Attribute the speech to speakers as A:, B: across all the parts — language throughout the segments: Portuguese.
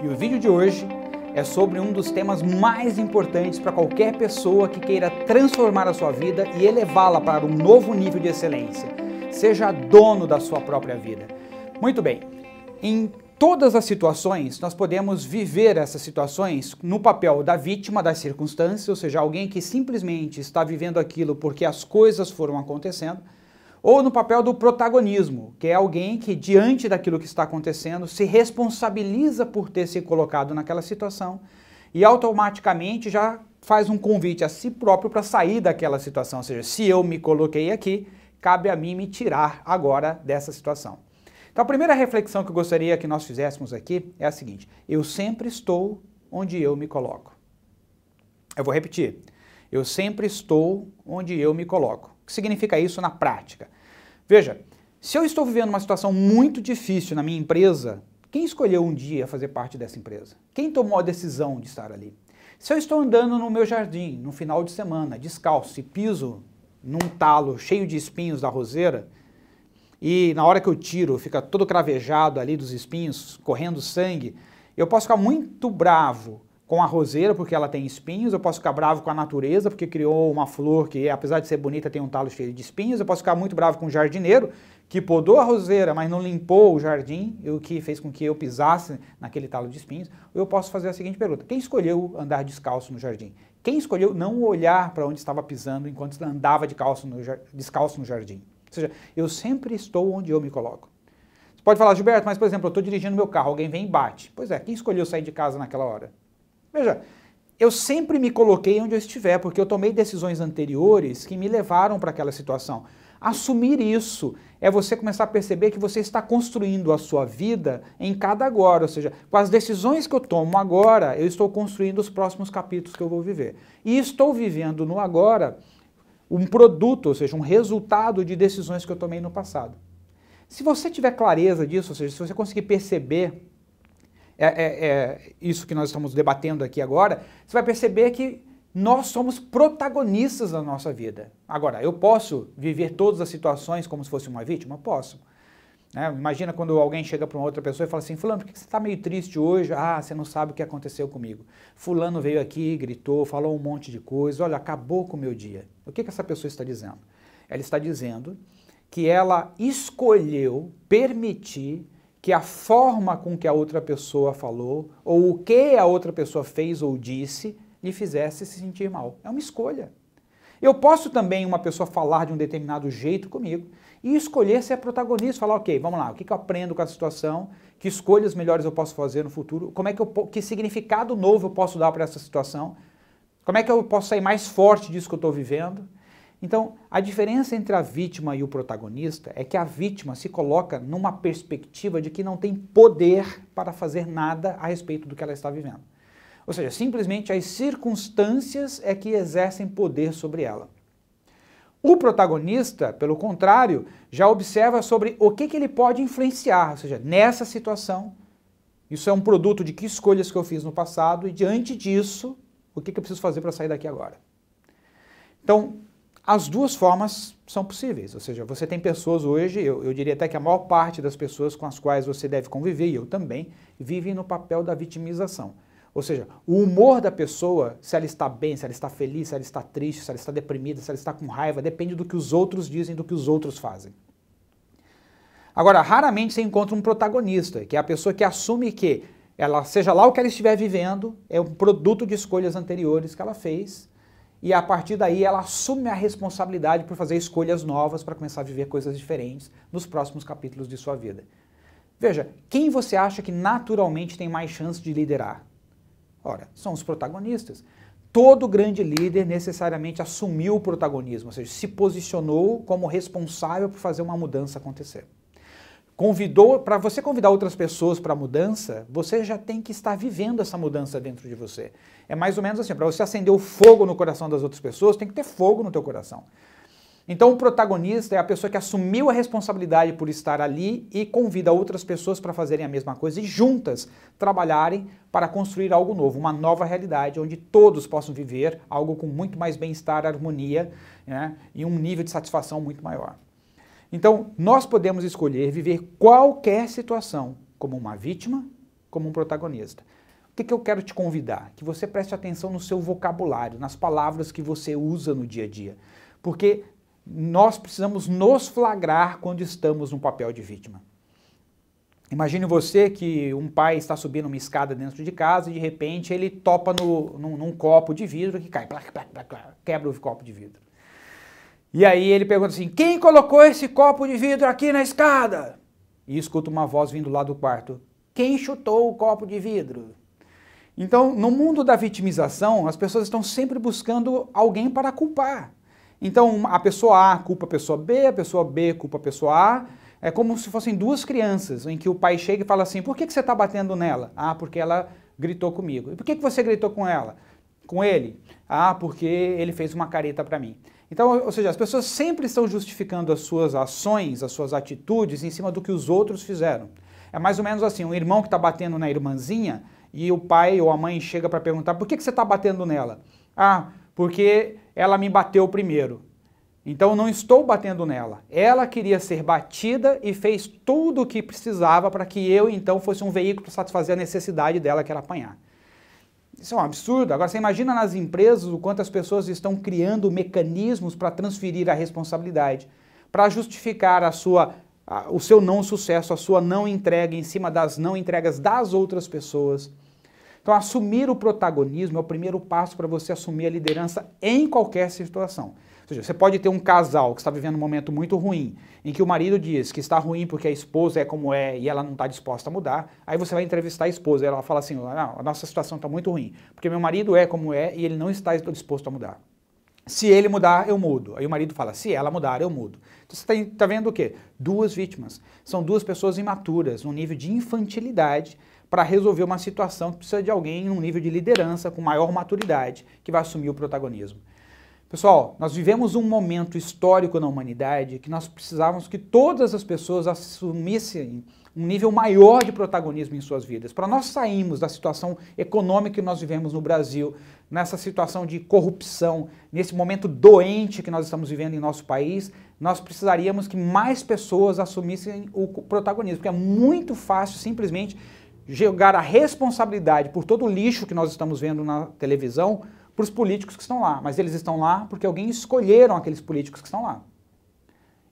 A: E o vídeo de hoje é sobre um dos temas mais importantes para qualquer pessoa que queira transformar a sua vida e elevá-la para um novo nível de excelência. Seja dono da sua própria vida. Muito bem. Em todas as situações, nós podemos viver essas situações no papel da vítima das circunstâncias, ou seja, alguém que simplesmente está vivendo aquilo porque as coisas foram acontecendo ou no papel do protagonismo, que é alguém que, diante daquilo que está acontecendo, se responsabiliza por ter se colocado naquela situação e automaticamente já faz um convite a si próprio para sair daquela situação. Ou seja, se eu me coloquei aqui, cabe a mim me tirar agora dessa situação. Então, a primeira reflexão que eu gostaria que nós fizéssemos aqui é a seguinte: eu sempre estou onde eu me coloco. Eu vou repetir. Eu sempre estou onde eu me coloco que significa isso na prática? Veja, se eu estou vivendo uma situação muito difícil na minha empresa, quem escolheu um dia fazer parte dessa empresa? Quem tomou a decisão de estar ali? Se eu estou andando no meu jardim no final de semana, descalço e piso num talo cheio de espinhos da roseira, e na hora que eu tiro fica todo cravejado ali dos espinhos, correndo sangue, eu posso ficar muito bravo com a roseira, porque ela tem espinhos, eu posso ficar bravo com a natureza, porque criou uma flor que, apesar de ser bonita, tem um talo cheio de espinhos, eu posso ficar muito bravo com o jardineiro, que podou a roseira, mas não limpou o jardim, o que fez com que eu pisasse naquele talo de espinhos. Eu posso fazer a seguinte pergunta: quem escolheu andar descalço no jardim? Quem escolheu não olhar para onde estava pisando enquanto andava de no descalço no jardim? Ou seja, eu sempre estou onde eu me coloco. Você pode falar, Gilberto, mas por exemplo, eu estou dirigindo meu carro, alguém vem e bate. Pois é, quem escolheu sair de casa naquela hora? Veja, eu sempre me coloquei onde eu estiver, porque eu tomei decisões anteriores que me levaram para aquela situação. Assumir isso é você começar a perceber que você está construindo a sua vida em cada agora, ou seja, com as decisões que eu tomo agora, eu estou construindo os próximos capítulos que eu vou viver. E estou vivendo no agora um produto, ou seja, um resultado de decisões que eu tomei no passado. Se você tiver clareza disso, ou seja, se você conseguir perceber é, é, é, isso que nós estamos debatendo aqui agora, você vai perceber que nós somos protagonistas da nossa vida. Agora, eu posso viver todas as situações como se fosse uma vítima? Posso. Né? Imagina quando alguém chega para uma outra pessoa e fala assim: Fulano, por que você está meio triste hoje? Ah, você não sabe o que aconteceu comigo. Fulano veio aqui, gritou, falou um monte de coisa, olha, acabou com o meu dia. O que, que essa pessoa está dizendo? Ela está dizendo que ela escolheu permitir que a forma com que a outra pessoa falou ou o que a outra pessoa fez ou disse lhe fizesse se sentir mal. É uma escolha. Eu posso também uma pessoa falar de um determinado jeito comigo e escolher ser protagonista, falar, ok, vamos lá, o que, que eu aprendo com a situação, que escolhas melhores eu posso fazer no futuro, como é que eu que significado novo eu posso dar para essa situação, como é que eu posso sair mais forte disso que eu estou vivendo. Então, a diferença entre a vítima e o protagonista é que a vítima se coloca numa perspectiva de que não tem poder para fazer nada a respeito do que ela está vivendo. Ou seja, simplesmente as circunstâncias é que exercem poder sobre ela. O protagonista, pelo contrário, já observa sobre o que, que ele pode influenciar, ou seja, nessa situação, isso é um produto de que escolhas que eu fiz no passado e diante disso, o que, que eu preciso fazer para sair daqui agora. Então, as duas formas são possíveis, ou seja, você tem pessoas hoje, eu, eu, diria até que a maior parte das pessoas com as quais você deve conviver, e eu também, vivem no papel da vitimização. Ou seja, o humor da pessoa, se ela está bem, se ela está feliz, se ela está triste, se ela está deprimida, se ela está com raiva, depende do que os outros dizem, do que os outros fazem. Agora, raramente você encontra um protagonista, que é a pessoa que assume que ela, seja lá o que ela estiver vivendo, é um produto de escolhas anteriores que ela fez, e a partir daí ela assume a responsabilidade por fazer escolhas novas para começar a viver coisas diferentes nos próximos capítulos de sua vida. Veja, quem você acha que naturalmente tem mais chance de liderar? Ora, são os protagonistas. Todo grande líder necessariamente assumiu o protagonismo, ou seja, se posicionou como responsável por fazer uma mudança acontecer convidou, para você convidar outras pessoas para a mudança, você já tem que estar vivendo essa mudança dentro de você. É mais ou menos assim, para você acender o fogo no coração das outras pessoas, tem que ter fogo no teu coração. Então o protagonista é a pessoa que assumiu a responsabilidade por estar ali e convida outras pessoas para fazerem a mesma coisa e juntas trabalharem para construir algo novo, uma nova realidade onde todos possam viver algo com muito mais bem-estar, harmonia né, e um nível de satisfação muito maior. Então, nós podemos escolher viver qualquer situação como uma vítima, como um protagonista. O que, que eu quero te convidar? Que você preste atenção no seu vocabulário, nas palavras que você usa no dia a dia. Porque nós precisamos nos flagrar quando estamos no papel de vítima. Imagine você que um pai está subindo uma escada dentro de casa e de repente ele topa no, num, num copo de vidro que cai, plac, plac, plac, quebra o copo de vidro. E aí ele pergunta assim: quem colocou esse copo de vidro aqui na escada? E escuta uma voz vindo lá do quarto: quem chutou o copo de vidro? Então, no mundo da vitimização, as pessoas estão sempre buscando alguém para culpar. Então, a pessoa A culpa a pessoa B, a pessoa B culpa a pessoa A. É como se fossem duas crianças, em que o pai chega e fala assim: por que, que você está batendo nela? Ah, porque ela gritou comigo. E por que, que você gritou com ela? Com ele? Ah, porque ele fez uma careta para mim. Então, ou seja, as pessoas sempre estão justificando as suas ações, as suas atitudes em cima do que os outros fizeram. É mais ou menos assim, um irmão que está batendo na irmãzinha e o pai ou a mãe chega para perguntar por que, que você está batendo nela? Ah, porque ela me bateu primeiro. Então não estou batendo nela. Ela queria ser batida e fez tudo o que precisava para que eu então fosse um veículo para satisfazer a necessidade dela que era apanhar. Isso é um absurdo. Agora, você imagina nas empresas o quanto as pessoas estão criando mecanismos para transferir a responsabilidade, para justificar a sua, a, o seu não sucesso, a sua não entrega em cima das não entregas das outras pessoas. Então, assumir o protagonismo é o primeiro passo para você assumir a liderança em qualquer situação. Ou seja, você pode ter um casal que está vivendo um momento muito ruim, em que o marido diz que está ruim porque a esposa é como é e ela não está disposta a mudar. Aí você vai entrevistar a esposa e ela fala assim: ah, a nossa situação está muito ruim, porque meu marido é como é e ele não está disposto a mudar. Se ele mudar, eu mudo. Aí o marido fala: se ela mudar, eu mudo. Então você está tá vendo o quê? Duas vítimas. São duas pessoas imaturas, num nível de infantilidade para resolver uma situação que precisa de alguém em um nível de liderança com maior maturidade, que vai assumir o protagonismo. Pessoal, nós vivemos um momento histórico na humanidade que nós precisávamos que todas as pessoas assumissem um nível maior de protagonismo em suas vidas. Para nós sairmos da situação econômica que nós vivemos no Brasil, nessa situação de corrupção, nesse momento doente que nós estamos vivendo em nosso país, nós precisaríamos que mais pessoas assumissem o protagonismo, porque é muito fácil simplesmente jogar a responsabilidade por todo o lixo que nós estamos vendo na televisão para os políticos que estão lá. Mas eles estão lá porque alguém escolheram aqueles políticos que estão lá.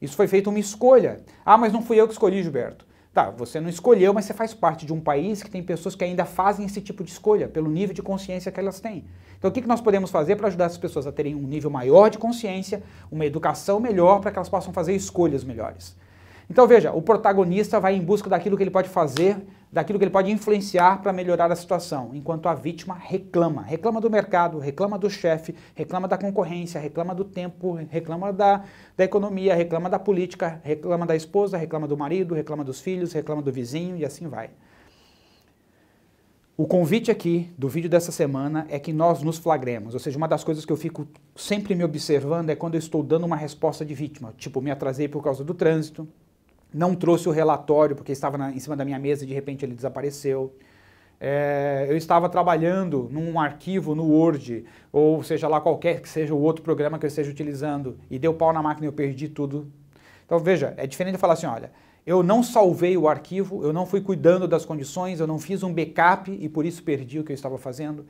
A: Isso foi feito uma escolha. Ah, mas não fui eu que escolhi, Gilberto. Tá, você não escolheu, mas você faz parte de um país que tem pessoas que ainda fazem esse tipo de escolha, pelo nível de consciência que elas têm. Então, o que nós podemos fazer para ajudar essas pessoas a terem um nível maior de consciência, uma educação melhor, para que elas possam fazer escolhas melhores? Então, veja, o protagonista vai em busca daquilo que ele pode fazer daquilo que ele pode influenciar para melhorar a situação, enquanto a vítima reclama. Reclama do mercado, reclama do chefe, reclama da concorrência, reclama do tempo, reclama da, da economia, reclama da política, reclama da esposa, reclama do marido, reclama dos filhos, reclama do vizinho e assim vai. O convite aqui do vídeo dessa semana é que nós nos flagremos, ou seja, uma das coisas que eu fico sempre me observando é quando eu estou dando uma resposta de vítima, tipo, me atrasei por causa do trânsito, não trouxe o relatório porque estava na, em cima da minha mesa e de repente ele desapareceu. É, eu estava trabalhando num arquivo no Word, ou seja lá qualquer que seja o outro programa que eu esteja utilizando, e deu pau na máquina e eu perdi tudo. Então veja, é diferente de falar assim, olha, eu não salvei o arquivo, eu não fui cuidando das condições, eu não fiz um backup e por isso perdi o que eu estava fazendo.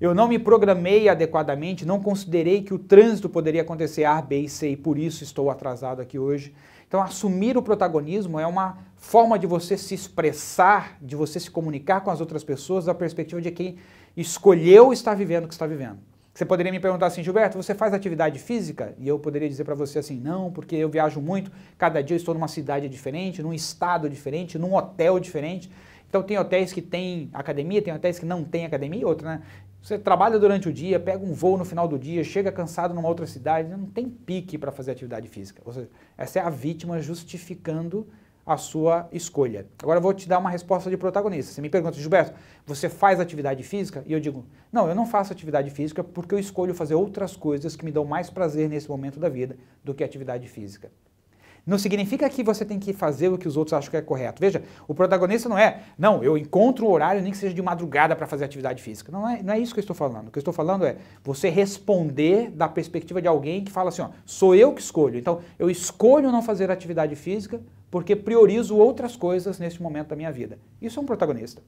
A: Eu não me programei adequadamente, não considerei que o trânsito poderia acontecer A, B e C e por isso estou atrasado aqui hoje. Então, assumir o protagonismo é uma forma de você se expressar, de você se comunicar com as outras pessoas da perspectiva de quem escolheu estar vivendo o que está vivendo. Você poderia me perguntar assim, Gilberto, você faz atividade física? E eu poderia dizer para você assim, não, porque eu viajo muito, cada dia eu estou numa cidade diferente, num estado diferente, num hotel diferente. Então tem hotéis que têm academia, tem hotéis que não têm academia outro. né? Você trabalha durante o dia, pega um voo no final do dia, chega cansado numa outra cidade, não tem pique para fazer atividade física. Ou seja, essa é a vítima justificando a sua escolha. Agora eu vou te dar uma resposta de protagonista. Você me pergunta, Gilberto, você faz atividade física? E eu digo, não, eu não faço atividade física porque eu escolho fazer outras coisas que me dão mais prazer nesse momento da vida do que atividade física não significa que você tem que fazer o que os outros acham que é correto. Veja, o protagonista não é, não, eu encontro o horário nem que seja de madrugada para fazer atividade física. Não é, não é isso que eu estou falando. O que eu estou falando é você responder da perspectiva de alguém que fala assim, ó, sou eu que escolho. Então, eu escolho não fazer atividade física porque priorizo outras coisas neste momento da minha vida. Isso é um protagonista.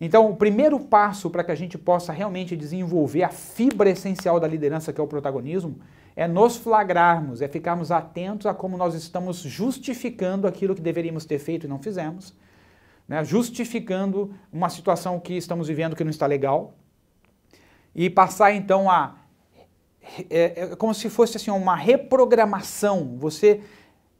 A: Então, o primeiro passo para que a gente possa realmente desenvolver a fibra essencial da liderança, que é o protagonismo, é nos flagrarmos, é ficarmos atentos a como nós estamos justificando aquilo que deveríamos ter feito e não fizemos, né? justificando uma situação que estamos vivendo que não está legal, e passar então a. É, é como se fosse assim, uma reprogramação. Você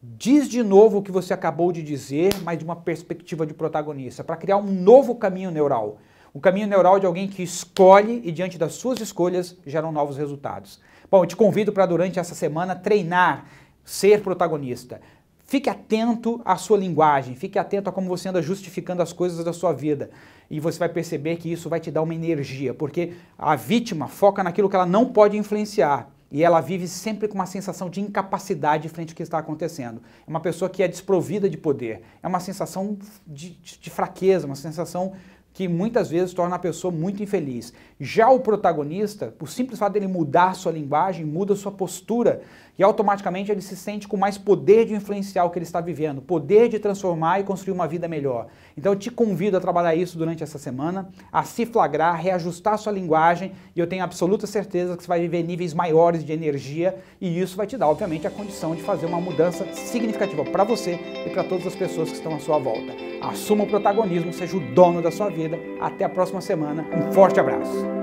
A: diz de novo o que você acabou de dizer, mas de uma perspectiva de protagonista, para criar um novo caminho neural um caminho neural de alguém que escolhe e, diante das suas escolhas, geram novos resultados. Bom, eu te convido para, durante essa semana, treinar, ser protagonista. Fique atento à sua linguagem, fique atento a como você anda justificando as coisas da sua vida. E você vai perceber que isso vai te dar uma energia, porque a vítima foca naquilo que ela não pode influenciar. E ela vive sempre com uma sensação de incapacidade frente ao que está acontecendo. É uma pessoa que é desprovida de poder. É uma sensação de, de fraqueza, uma sensação que muitas vezes torna a pessoa muito infeliz. Já o protagonista, o simples fato dele mudar sua linguagem, muda sua postura e automaticamente ele se sente com mais poder de influenciar o que ele está vivendo, poder de transformar e construir uma vida melhor. Então eu te convido a trabalhar isso durante essa semana, a se flagrar, reajustar sua linguagem e eu tenho absoluta certeza que você vai viver níveis maiores de energia e isso vai te dar, obviamente, a condição de fazer uma mudança significativa para você e para todas as pessoas que estão à sua volta. Assuma o protagonismo, seja o dono da sua vida vida. Até a próxima semana. Um forte abraço.